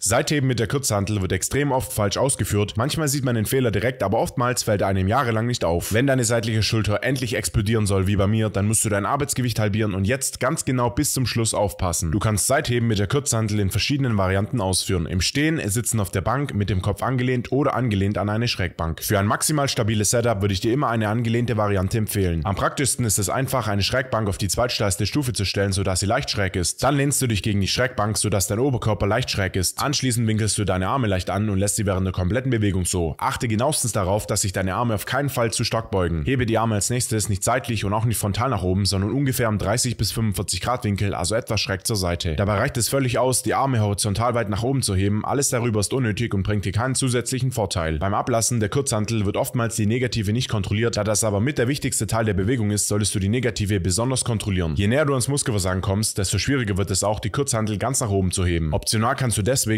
Seitheben mit der Kurzhantel wird extrem oft falsch ausgeführt. Manchmal sieht man den Fehler direkt, aber oftmals fällt er einem jahrelang nicht auf. Wenn deine seitliche Schulter endlich explodieren soll, wie bei mir, dann musst du dein Arbeitsgewicht halbieren und jetzt ganz genau bis zum Schluss aufpassen. Du kannst Seitheben mit der Kurzhantel in verschiedenen Varianten ausführen. Im Stehen, Sitzen auf der Bank, mit dem Kopf angelehnt oder angelehnt an eine Schrägbank. Für ein maximal stabiles Setup würde ich dir immer eine angelehnte Variante empfehlen. Am praktischsten ist es einfach, eine Schrägbank auf die zweitsteilste Stufe zu stellen, sodass sie leicht schräg ist. Dann lehnst du dich gegen die Schrägbank, sodass dein Oberkörper leicht schräg ist. Anschließend winkelst du deine Arme leicht an und lässt sie während der kompletten Bewegung so. Achte genauestens darauf, dass sich deine Arme auf keinen Fall zu stark beugen. Hebe die Arme als nächstes nicht seitlich und auch nicht frontal nach oben, sondern ungefähr im 30 bis 45 Grad Winkel, also etwas schräg zur Seite. Dabei reicht es völlig aus, die Arme horizontal weit nach oben zu heben. Alles darüber ist unnötig und bringt dir keinen zusätzlichen Vorteil. Beim Ablassen der Kurzhantel wird oftmals die Negative nicht kontrolliert. Da das aber mit der wichtigste Teil der Bewegung ist, solltest du die Negative besonders kontrollieren. Je näher du ans Muskelversagen kommst, desto schwieriger wird es auch, die Kurzhantel ganz nach oben zu heben. Optional kannst du deswegen